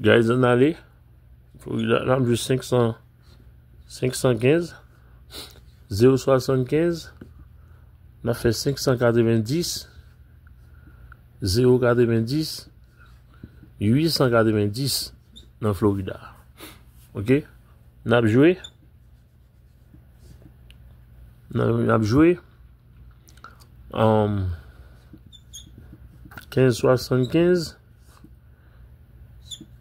Ga e zan nalè. Flo gida. Nam ju 500. 500 kèz. 075. Nam fè 590. 090. 890. Nan Flo gida. Ok. Nam jwe. Nam jwe. An. 1575. 1575.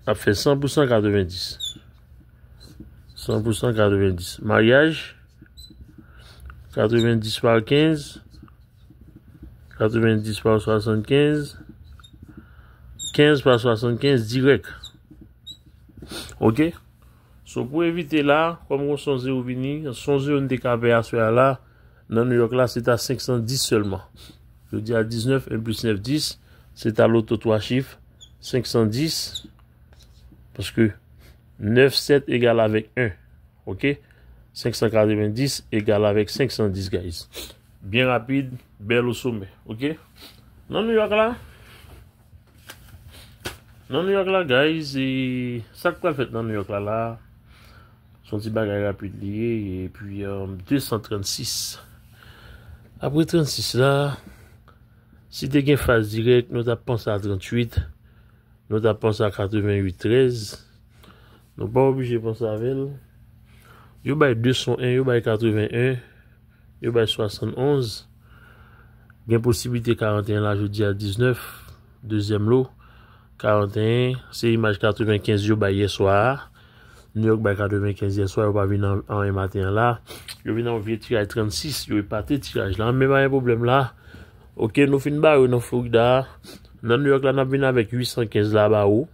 ap fè 100 pou 100, 90. 100 pou 100, 90. Maryaj. 90 par 15. 90 par 75. 15 par 75, direk. Ok. So pou evite la, komro 100 ou vini, 100 ou n dekabe aswe la, nan New York la, se ta 510 seulement. Je di a 19, un plus 9, 10. Se ta loto 3 chif. 510. Paske 9, 7 egala vek 1. Ok. 590 egala vek 510 guys. Bien rapide. Bel ou soume. Ok. Nan New York la. Nan New York la guys. Sak kwa fet nan New York la la. Son ti bagay rapide liye. Et puis 236. Apre 36 la. Si te gen fase direk. Nou ta pansa a 38. Ok. Nou ta panse a 88-13. Nou pa oubije panse a vel. Yo bay 201, yo bay 81, yo bay 71. Gen posibite 41 la, yo di a 19. Dezem lo, 41. Se imaj 95 yo bay yeswa. New York bay 95 yeswa, yo pa vin an en maten la. Yo vin an ouviye tiraj 36, yo e pati tiraj la. An men ba yon problem la. Ok, nou fin ba ou nou fok da. Nan New York la, nan vina vek 815 la ba ou.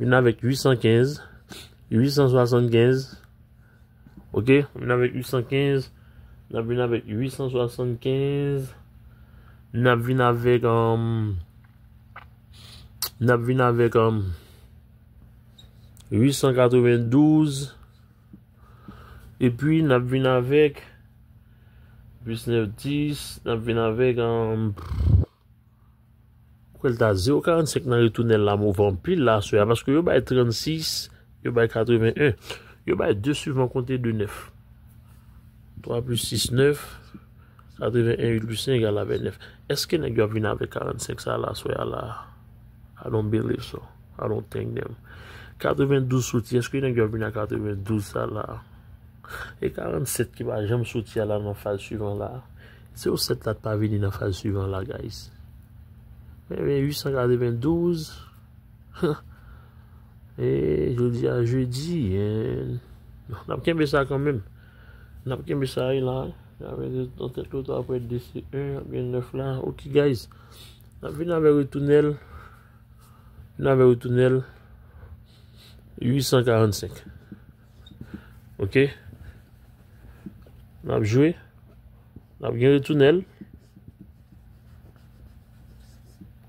Vina vek 815. 875. Ok? Vina vek 815. Nan vina vek 875. Nan vina vek, um... Nan vina vek, um... 892. E pi, nan vina vek... Plus 9, 10. Nan vina vek, um... Kou el ta 0.45 nan retounen la mouvan pil la souya. Maske yo bay 36, yo bay 81. Yo bay 2 soujman konti 2, 9. 3 plus 6, 9. 31 plus 5, yal la 29. Eske nan gyo vina avè 45 sa la souya la? I don't believe so. I don't think dem. 92 souti, eske nan gyo vina 92 sa la? E 47 ki ba jem souti ala nan fal suivan la? 07 la pa vini nan fal suivan la guys. Mwen ven 842,12. E, joudi a joudi. N ap kenbe sa kanmen. N ap kenbe sa e la. N ap ven 2,3,4,5,6,7,8,9 la. Ok guys. N ap ven nan veri tounel. Nan veri tounel. 845. Ok. N ap jwe. N ap ven re tounel.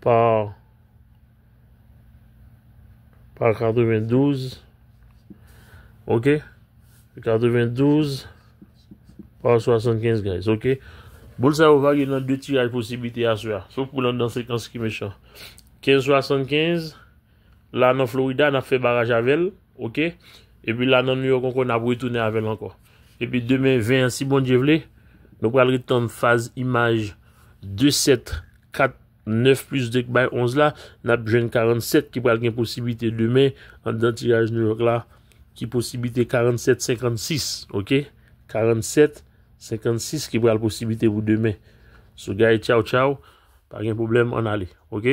Par Par kardevin 12 Ok Kardevin 12 Par 75 guys ok Boulsa ou bagi nan de ti la posibiti aswa Sou pou lan nan sekans ki mechon 15-75 La nan Florida nan fe baraj avel Ok E pi la nan New York kon kon nan brou toune avel anko E pi demen 20-6 bon diyevle Nou kwa li ton faz imaj 2, 7, 4, 9, plus 2 ki bay 11 la, nap jen 47 ki pral gen posibite 2 men, an dan tiraj nou lak la, ki posibite 47, 56, ok? 47, 56 ki pral posibite wou 2 men. Sou gaye, tchow, tchow, pa gen problem, an ale, ok?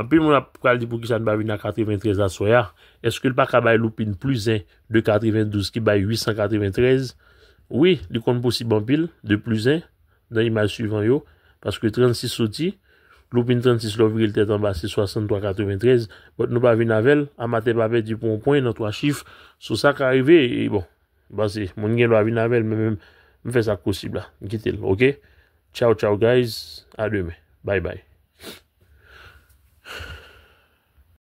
An pi moun ap pral di pou ki chan babi na 93 a soya, eske l pa kabay loupin plus 1 de 92 ki bay 893? Oui, li kon posibampil de plus 1, nan imaj suivant yo, Paske 36 soti, lupin 36 lopri, lte tan basi 63,93, pot nou pa vinavel, amate pa ve di ponpon, nan 3 chif, sou sa ka rive, e bon, basi, moun gen lwa vinavel, mwen fè sa kousib la, mkite l, ok? Chow chow guys, ade me, bay bay.